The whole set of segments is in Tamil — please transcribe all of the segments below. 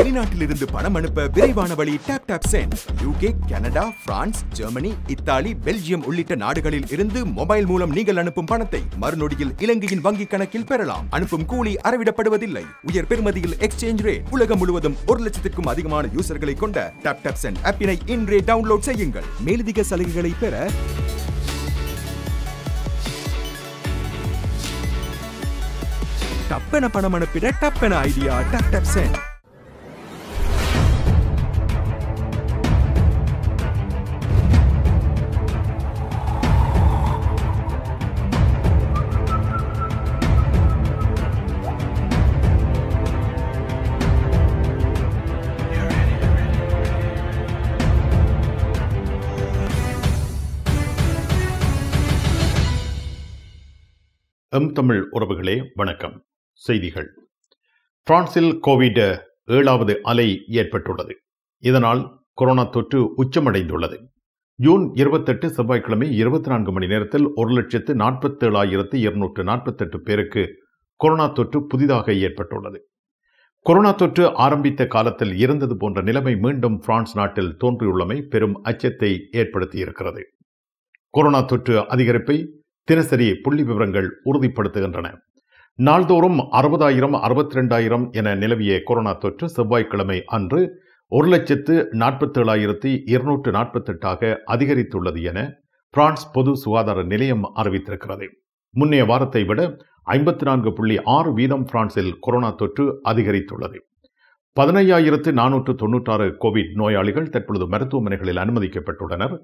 வெளிநாட்டிலிருந்து பணம் அனுப்ப விரைவான வழி Tap Tap Send UK Canada France Germany Italy Belgium உள்ளிட்ட நாடுகளில் இருந்து மொபைல் மூலம் நீங்கள் அனுப்பும் பணத்தை மறுநொடியில் இலங்கையின் வங்கி கணக்கில் பெறலாம் அனுப்பும் கூலி அறவிடப்படுவதில்லை உயர் பெறுமதியில் எக்ஸ்சேஞ்ச் ரேட் உலகம் முழுவதும் ஒரு லட்சத்திற்கும் அதிகமான யூசர்களை கொண்ட டேப் டேப் சென்ட் ஆப்பினை இன்றே டவுன்லோட் செய்யுங்கள் மேலதிக சலுகைகளை பெற டப்பென பணம் அனுப்பிட டப்பென ஐடியா டப் டப் சென்ட் வணக்கம் தமிழ் உறவுகளே வணக்கம் செய்திகள் பிரான்சில் கோவிட் ஏழாவது அலை ஏற்பட்டுள்ளது இதனால் கொரோனா தொற்று உச்சமடைந்துள்ளது ஜூன் இருபத்தெட்டு செவ்வாய்க்கிழமை இருபத்தி நான்கு மணி நேரத்தில் ஒரு லட்சத்து நாற்பத்தேழாயிரத்து இருநூற்று நாற்பத்தெட்டு பேருக்கு கொரோனா தொற்று புதிதாக ஏற்பட்டுள்ளது கொரோனா தொற்று ஆரம்பித்த காலத்தில் இருந்தது போன்ற நிலைமை மீண்டும் பிரான்ஸ் நாட்டில் தோன்றியுள்ளமை பெரும் அச்சத்தை ஏற்படுத்தியிருக்கிறது கொரோனா தொற்று அதிகரிப்பை தினசரி புள்ளி விவரங்கள் உறுதிப்படுத்துகின்றன நாள்தோறும் அறுபதாயிரம் அறுபத்தி ரெண்டாயிரம் என நிலவிய கொரோனா தொற்று செவ்வாய்க்கிழமை அன்று ஒரு லட்சத்து நாற்பத்தேழாயிரத்தி இருநூற்று நாற்பத்தெட்டாக அதிகரித்துள்ளது என பிரான்ஸ் பொது சுகாதார நிலையம் அறிவித்திருக்கிறது முன்னைய வாரத்தை விட ஐம்பத்தி நான்கு புள்ளி ஆறு வீதம் பிரான்சில் கொரோனா தொற்று அதிகரித்துள்ளது பதினையாயிரத்து நானூற்று தொன்னூற்றாறு கோவிட் நோயாளிகள் தற்பொழுது மருத்துவமனைகளில் அனுமதிக்கப்பட்டுள்ளனர்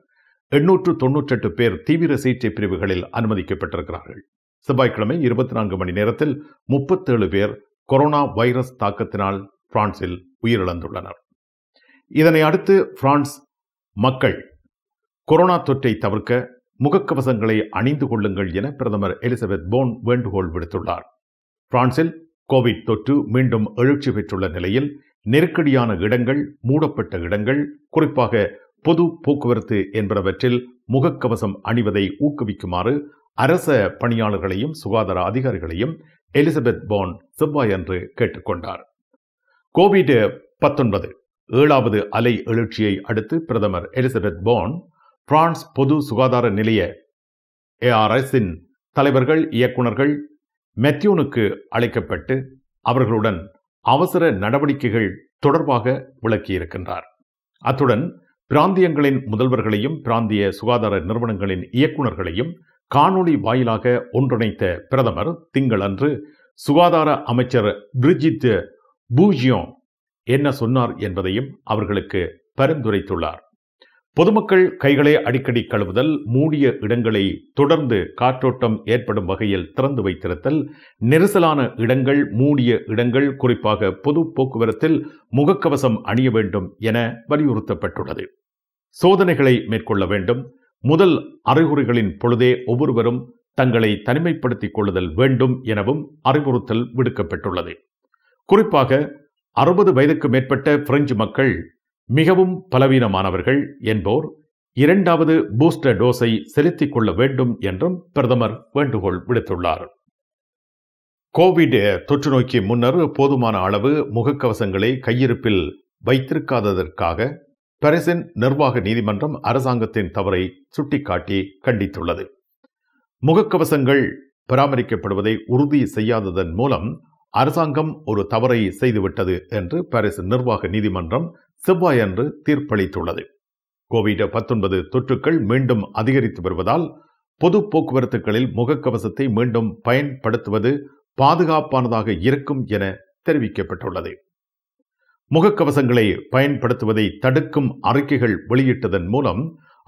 எண்ணூற்று தொன்னூற்றெட்டு பேர் தீவிர சிகிச்சை பிரிவுகளில் அனுமதிக்கப்பட்டிருக்கிறார்கள் செவ்வாய்க்கிழமை இருபத்தி நான்கு மணி நேரத்தில் முப்பத்தேழு பேர் கொரோனா வைரஸ் தாக்கத்தினால் பிரான்சில் உயிரிழந்துள்ளனர் இதனை அடுத்து பிரான்ஸ் மக்கள் கொரோனா தொற்றை தவிர்க்க முகக்கவசங்களை அணிந்து கொள்ளுங்கள் என பிரதமர் எலிசபெத் போன் வேண்டுகோள் விடுத்துள்ளார் பிரான்சில் கோவிட் தொற்று மீண்டும் எழுச்சி பெற்றுள்ள நிலையில் நெருக்கடியான இடங்கள் மூடப்பட்ட இடங்கள் குறிப்பாக பொது போக்குவரத்து என்பனவற்றில் முகக்கவசம் அணிவதை ஊக்குவிக்குமாறு அரச பணியாளர்களையும் சுகாதார அதிகாரிகளையும் எலிசபெத் போன் செவ்வாய் அன்று கேட்டுக்கொண்டார் கோவிட் பத்தொன்பது ஏழாவது அலை எழுச்சியை அடுத்து பிரதமர் எலிசபெத் போன் பிரான்ஸ் பொது சுகாதார நிலைய ஏஆர்எஸின் தலைவர்கள் இயக்குநர்கள் மெத்யூனுக்கு அழைக்கப்பட்டு அவர்களுடன் அவசர நடவடிக்கைகள் தொடர்பாக விளக்கியிருக்கின்றார் அத்துடன் பிராந்தியங்களின் முதல்வர்களையும் பிராந்திய சுகாதார நிறுவனங்களின் இயக்குநர்களையும் காணொளி வாயிலாக ஒன்றிணைத்த பிரதமர் திங்களன்று சுகாதார அமைச்சர் பிரிஜித் பூஜியோ என்ன சொன்னார் என்பதையும் அவர்களுக்கு பரிந்துரைத்துள்ளார் பொதுமக்கள் கைகளை அடிக்கடி கழுவுதல் மூடிய இடங்களை தொடர்ந்து காற்றோட்டம் ஏற்படும் வகையில் திறந்து வைத்திருத்தல் நெரிசலான இடங்கள் மூடிய இடங்கள் குறிப்பாக பொது போக்குவரத்தில் முகக்கவசம் அணிய வேண்டும் என வலியுறுத்தப்பட்டுள்ளது சோதனைகளை மேற்கொள்ள வேண்டும் முதல் அறிகுறிகளின் பொழுதே ஒவ்வொருவரும் தங்களை தனிமைப்படுத்திக் கொள்ளுதல் வேண்டும் எனவும் அறிவுறுத்தல் விடுக்கப்பட்டுள்ளது குறிப்பாக அறுபது வயதுக்கு மேற்பட்ட பிரெஞ்சு மக்கள் மிகவும் பலவீனமானவர்கள் என்போர் இரண்டாவது பூஸ்டர் டோஸை செலுத்திக் கொள்ள வேண்டும் என்றும் பிரதமர் வேண்டுகோள் விடுத்துள்ளார் கோவிட் தொற்று நோய்க்கு முன்னர் போதுமான அளவு முகக்கவசங்களை கையிருப்பில் வைத்திருக்காததற்காக பரிசின் நிர்வாக நீதிமன்றம் அரசாங்கத்தின் தவறை சுட்டிக்காட்டி கண்டித்துள்ளது முகக்கவசங்கள் பராமரிக்கப்படுவதை உறுதி செய்யாததன் மூலம் அரசாங்கம் ஒரு தவறை செய்துவிட்டது என்று பாரிஸ் நிர்வாக நீதிமன்றம் செவ்வாய் அன்று தீர்ப்பளித்துள்ளது கோவிட் பத்தொன்பது தொற்றுக்கள் மீண்டும் அதிகரித்து வருவதால் பொது போக்குவரத்துகளில் முகக்கவசத்தை மீண்டும் பயன்படுத்துவது பாதுகாப்பானதாக இருக்கும் என தெரிவிக்கப்பட்டுள்ளது முகக்கவசங்களை பயன்படுத்துவதை தடுக்கும் அறிக்கைகள் வெளியிட்டதன் மூலம்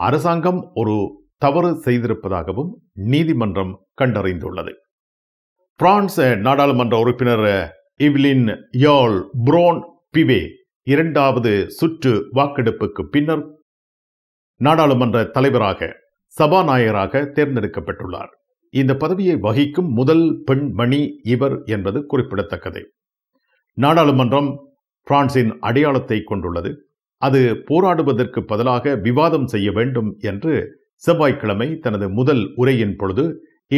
அரசாங்கம் ஒரு தவறு செய்திருப்பதாகவும் நீதிமன்றம் கண்டறிந்துள்ளது பிரான்ஸ் நாடாளுமன்ற உறுப்பினர் இவ்லின் யால் புரோன் பிவே இரண்டாவது சுற்று வாக்கெடுப்புக்கு பின்னர் நாடாளுமன்ற தலைவராக சபாநாயகராக தேர்ந்தெடுக்கப்பட்டுள்ளார் இந்த பதவியை வகிக்கும் முதல் பெண்மணி இவர் என்பது குறிப்பிடத்தக்கது நாடாளுமன்றம் பிரான்சின் அடையாளத்தை கொண்டுள்ளது அது போராடுவதற்கு பதிலாக விவாதம் செய்ய வேண்டும் என்று செவ்வாய்க்கிழமை தனது முதல் உரையின் பொழுது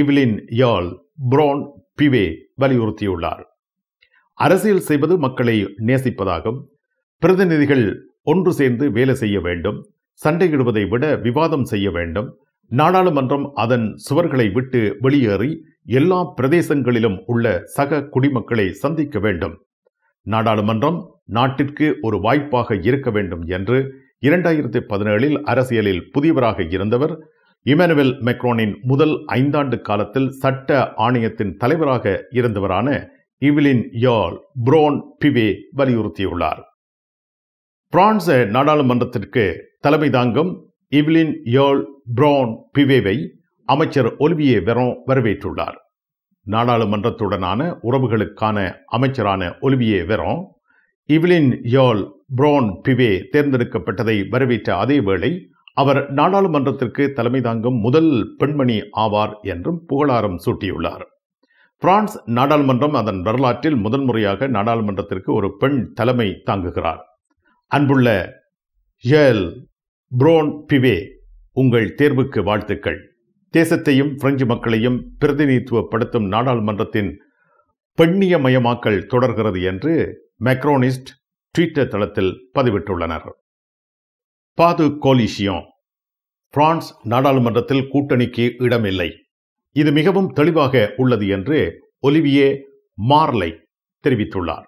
இவ்லின் யால் புரோன் பிவே வலியுறுத்தியுள்ளார் அரசியல் செய்வது மக்களை நேசிப்பதாகவும் பிரதிநிதிகள் ஒன்று சேர்ந்து வேலை செய்ய வேண்டும் சண்டையிடுவதை விட விவாதம் செய்ய வேண்டும் நாடாளுமன்றம் அதன் சுவர்களை விட்டு வெளியேறி எல்லா பிரதேசங்களிலும் உள்ள சக குடிமக்களை சந்திக்க வேண்டும் நாடாளுமன்றம் நாட்டிற்கு ஒரு வாய்ப்பாக இருக்க வேண்டும் என்று இரண்டாயிரத்தி பதினேழில் அரசியலில் புதியவராக இருந்தவர் இமானுவேல் மெக்ரோனின் முதல் ஐந்தாண்டு காலத்தில் சட்ட ஆணையத்தின் தலைவராக இருந்தவரான இவிலின் யால் புரோன் பிவே வலியுறுத்தியுள்ளார் பிரான்ஸ் நாடாளுமன்றத்திற்கு தலைமை தாங்கும் இவ்லின் யோல் ப்ரோன் பிவேவை அமைச்சர் ஒலிவியே வெரோ வரவேற்றுள்ளார் நாடாளுமன்றத்துடனான உறவுகளுக்கான அமைச்சரான ஒலிவியே வெரோ இவ்லின் யோல் ப்ரோன் பிவே தேர்ந்தெடுக்கப்பட்டதை வரவேற்ற அதேவேளை அவர் நாடாளுமன்றத்திற்கு தலைமை தாங்கும் முதல் பெண்மணி ஆவார் என்றும் புகழாரம் சூட்டியுள்ளார் பிரான்ஸ் நாடாளுமன்றம் அதன் வரலாற்றில் முதன்முறையாக நாடாளுமன்றத்திற்கு ஒரு பெண் தலைமை தாங்குகிறார் அன்புள்ள ஏல் புரோன் பிவே உங்கள் தேர்வுக்கு வாழ்த்துக்கள் தேசத்தையும் பிரெஞ்சு மக்களையும் பிரதிநிதித்துவப்படுத்தும் நாடாளுமன்றத்தின் பெண்ணியமயமாக்கல் தொடர்கிறது என்று மேக்ரோனிஸ்ட் ட்விட்டர் தளத்தில் பதிவிட்டுள்ளனர் பாது கோலிஷியோ பிரான்ஸ் நாடாளுமன்றத்தில் கூட்டணிக்கு இடமில்லை இது மிகவும் தெளிவாக உள்ளது என்று ஒலிவியே மார்லை தெரிவித்துள்ளார்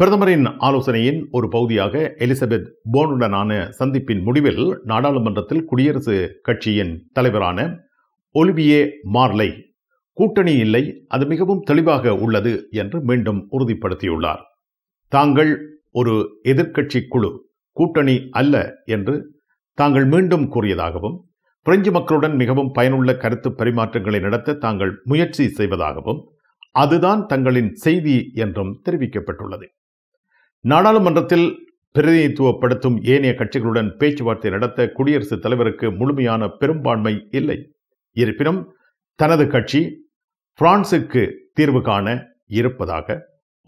பிரதமரின் ஆலோசனையின் ஒரு பகுதியாக எலிசபெத் போனுடனான சந்திப்பின் முடிவில் நாடாளுமன்றத்தில் குடியரசு கட்சியின் தலைவரான ஒலிவியே மார்லை கூட்டணி இல்லை அது மிகவும் தெளிவாக உள்ளது என்று மீண்டும் உறுதிப்படுத்தியுள்ளார் தாங்கள் ஒரு எதிர்க்கட்சி குழு கூட்டணி அல்ல என்று தாங்கள் மீண்டும் கூறியதாகவும் பிரெஞ்சு மக்களுடன் மிகவும் பயனுள்ள கருத்து பரிமாற்றங்களை நடத்த தாங்கள் முயற்சி செய்வதாகவும் அதுதான் தங்களின் செய்தி என்றும் தெரிவிக்கப்பட்டுள்ளது நாடாளுமன்றத்தில் பிரதிநிதித்துவப்படுத்தும் ஏனைய கட்சிகளுடன் பேச்சுவார்த்தை நடத்த குடியரசுத் தலைவருக்கு முழுமையான பெரும்பான்மை இல்லை இருப்பினும் தனது கட்சி பிரான்சுக்கு தீர்வு காண இருப்பதாக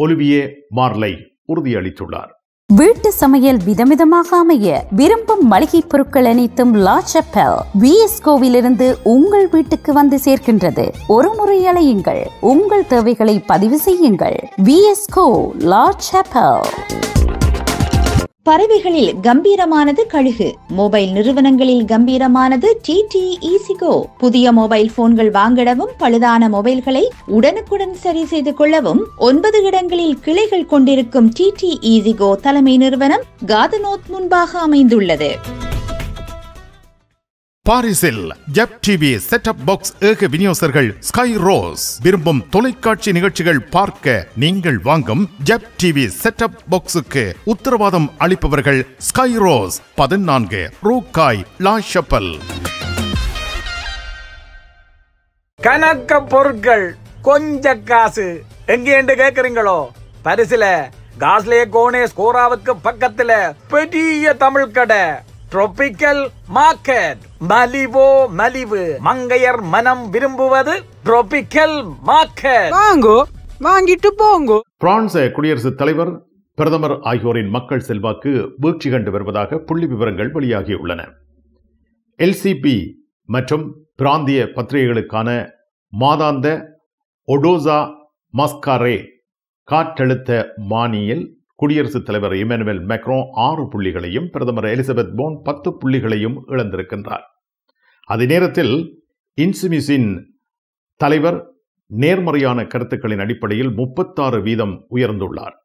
ஒலிவியே மார்லை உறுதியளித்துள்ளார் வீட்டு சமையல் விதவிதமாக அமைய விரும்பும் மளிகை பொருட்கள் அனைத்தும் லாச்சப்பல் செப்பல் விஎஸ் கோவிலிருந்து உங்கள் வீட்டுக்கு வந்து சேர்க்கின்றது ஒரு முறை அலையுங்கள் உங்கள் தேவைகளை பதிவு செய்யுங்கள் விஎஸ்கோ லா செப்பல் பறவைகளில் கம்பீரமானது கழுகு மொபைல் நிறுவனங்களில் கம்பீரமானது டிடி ஈசிகோ e புதிய மொபைல் போன்கள் வாங்கிடவும் பழுதான மொபைல்களை உடனுக்குடன் சரி செய்து கொள்ளவும் ஒன்பது இடங்களில் கிளைகள் கொண்டிருக்கும் டிடி ஈசிகோ e தலைமை நிறுவனம் காதநோத் முன்பாக அமைந்துள்ளது பாரிஸில் ஜப் டிவி செட்டப் பாக்ஸ் ஏக விநியோகர்கள் ஸ்கை ரோஸ் விரும்பும் தொலைக்காட்சி நிகழ்ச்சிகள் பார்க்க நீங்கள் வாங்கும் ஜப் டிவி செட்டப் பாக்ஸுக்கு உத்தரவாதம் அளிப்பவர்கள் ஸ்கை ரோஸ் பதினான்கு ரூகாய் லாஷப்பல் ஷப்பல் கணக்க பொருட்கள் கொஞ்ச காசு எங்க என்று கேக்குறீங்களோ பரிசுல காஸ்லே கோனே ஸ்கோராவுக்கு பக்கத்துல பெரிய தமிழ் கடை ட்ரோபிக்கல் மார்க்கெட் மலிவோ மலிவு மங்கையர் மனம் விரும்புவது ட்ரோபிக்கல் மார்க்கெட் வாங்கோ வாங்கிட்டு போங்க பிரான்ஸ் குடியரசுத் தலைவர் பிரதமர் ஆகியோரின் மக்கள் செல்வாக்கு வீழ்ச்சி கண்டு வருவதாக புள்ளி விவரங்கள் வெளியாகியுள்ளன எல்சிபி மற்றும் பிராந்திய பத்திரிகைகளுக்கான மாதாந்த ஒடோசா மஸ்காரே காற்றழுத்த மானியில் குடியரசுத் தலைவர் இமானுவேல் மேக்ரோ ஆறு புள்ளிகளையும் பிரதமர் எலிசபெத் போன் பத்து புள்ளிகளையும் இழந்திருக்கின்றார் அதே நேரத்தில் இன்சுமிசின் தலைவர் நேர்மறையான கருத்துக்களின் அடிப்படையில் முப்பத்தாறு வீதம் உயர்ந்துள்ளார்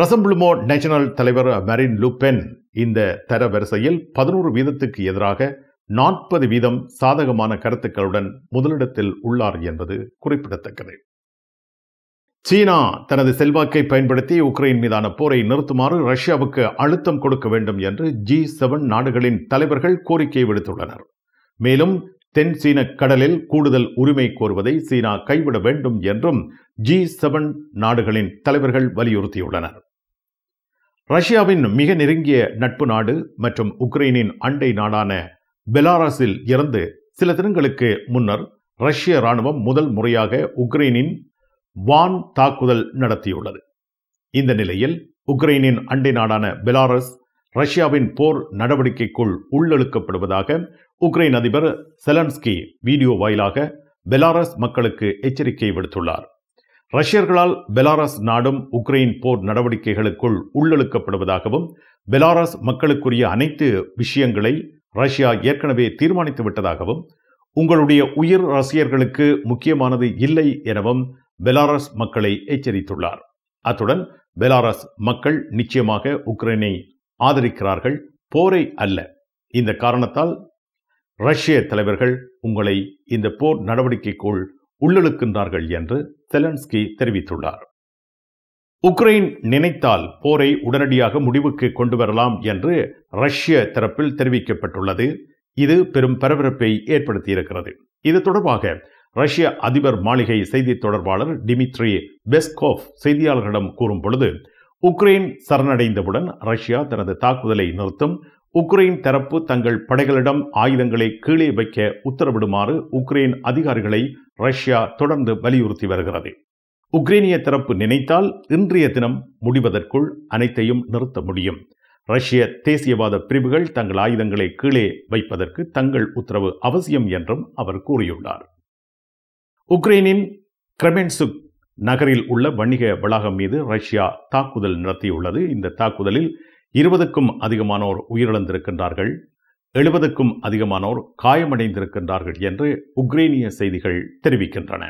ரசம்புளுமோ நேஷனல் தலைவர் மரின் லுபென் இந்த தர வரிசையில் பதினோரு வீதத்துக்கு எதிராக நாற்பது வீதம் சாதகமான கருத்துக்களுடன் முதலிடத்தில் உள்ளார் என்பது குறிப்பிடத்தக்கது சீனா தனது செல்வாக்கை பயன்படுத்தி உக்ரைன் மீதான போரை நிறுத்துமாறு ரஷ்யாவுக்கு அழுத்தம் கொடுக்க வேண்டும் என்று ஜி செவன் நாடுகளின் தலைவர்கள் கோரிக்கை விடுத்துள்ளனர் மேலும் தென் சீன கடலில் கூடுதல் உரிமை கோருவதை சீனா கைவிட வேண்டும் என்றும் ஜி செவன் நாடுகளின் தலைவர்கள் வலியுறுத்தியுள்ளனர் ரஷ்யாவின் மிக நெருங்கிய நட்பு நாடு மற்றும் உக்ரைனின் அண்டை நாடான பெலாரஸில் இருந்து சில தினங்களுக்கு முன்னர் ரஷ்ய ராணுவம் முதல் முறையாக உக்ரைனின் வான் தாக்குதல் நடத்தியுள்ளது இந்த நிலையில் உக்ரைனின் அண்டை நாடான பெலாரஸ் ரஷ்யாவின் போர் நடவடிக்கைக்குள் உள்ளழுக்கப்படுவதாக உக்ரைன் அதிபர் செலன்ஸ்கி வீடியோ வாயிலாக பெலாரஸ் மக்களுக்கு எச்சரிக்கை விடுத்துள்ளார் ரஷ்யர்களால் பெலாரஸ் நாடும் உக்ரைன் போர் நடவடிக்கைகளுக்குள் உள்ளழுக்கப்படுவதாகவும் பெலாரஸ் மக்களுக்குரிய அனைத்து விஷயங்களை ரஷ்யா ஏற்கனவே தீர்மானித்து விட்டதாகவும் உங்களுடைய உயிர் ரசிகர்களுக்கு முக்கியமானது இல்லை எனவும் பெலாரஸ் மக்களை எச்சரித்துள்ளார் அத்துடன் பெலாரஸ் மக்கள் நிச்சயமாக உக்ரைனை ஆதரிக்கிறார்கள் போரை அல்ல இந்த காரணத்தால் ரஷ்ய தலைவர்கள் உங்களை இந்த போர் நடவடிக்கைக்குள் உள்ளெழுக்கின்றார்கள் என்று செலன்ஸ்கி தெரிவித்துள்ளார் உக்ரைன் நினைத்தால் போரை உடனடியாக முடிவுக்கு கொண்டு வரலாம் என்று ரஷ்ய தரப்பில் தெரிவிக்கப்பட்டுள்ளது இது பெரும் பரபரப்பை ஏற்படுத்தியிருக்கிறது இது தொடர்பாக ரஷ்ய அதிபர் மாளிகை செய்தி தொடர்பாளர் டிமித்ரி பெஸ்கோவ் செய்தியாளர்களிடம் கூறும் பொழுது உக்ரைன் சரணடைந்தவுடன் ரஷ்யா தனது தாக்குதலை நிறுத்தும் உக்ரைன் தரப்பு தங்கள் படைகளிடம் ஆயுதங்களை கீழே வைக்க உத்தரவிடுமாறு உக்ரைன் அதிகாரிகளை ரஷ்யா தொடர்ந்து வலியுறுத்தி வருகிறது உக்ரைனிய தரப்பு நினைத்தால் இன்றைய தினம் முடிவதற்குள் அனைத்தையும் நிறுத்த முடியும் ரஷ்ய தேசியவாத பிரிவுகள் தங்கள் ஆயுதங்களை கீழே வைப்பதற்கு தங்கள் உத்தரவு அவசியம் என்றும் அவர் கூறியுள்ளார் உக்ரைனின் கிரெமென்சுக் நகரில் உள்ள வணிக வளாகம் மீது ரஷ்யா தாக்குதல் நடத்தியுள்ளது இந்த தாக்குதலில் இருபதுக்கும் அதிகமானோர் உயிரிழந்திருக்கின்றார்கள் எழுபதுக்கும் அதிகமானோர் காயமடைந்திருக்கின்றார்கள் என்று உக்ரைனிய செய்திகள் தெரிவிக்கின்றன